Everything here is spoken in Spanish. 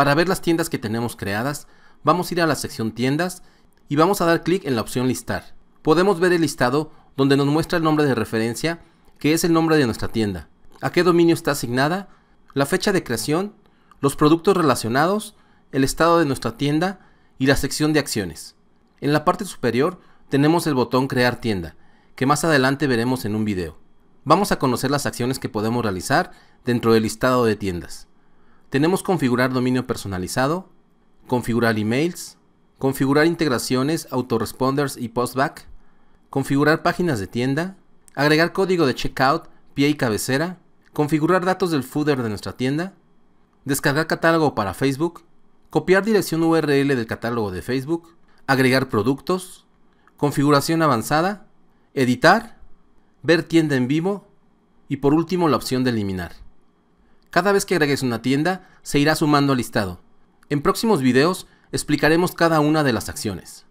Para ver las tiendas que tenemos creadas, vamos a ir a la sección tiendas y vamos a dar clic en la opción listar. Podemos ver el listado donde nos muestra el nombre de referencia, que es el nombre de nuestra tienda, a qué dominio está asignada, la fecha de creación, los productos relacionados, el estado de nuestra tienda y la sección de acciones. En la parte superior tenemos el botón crear tienda, que más adelante veremos en un video. Vamos a conocer las acciones que podemos realizar dentro del listado de tiendas. Tenemos configurar dominio personalizado, configurar emails, configurar integraciones, autoresponders y postback, configurar páginas de tienda, agregar código de checkout, pie y cabecera, configurar datos del footer de nuestra tienda, descargar catálogo para Facebook, copiar dirección URL del catálogo de Facebook, agregar productos, configuración avanzada, editar, ver tienda en vivo y por último la opción de eliminar. Cada vez que agregues una tienda, se irá sumando al listado. En próximos videos explicaremos cada una de las acciones.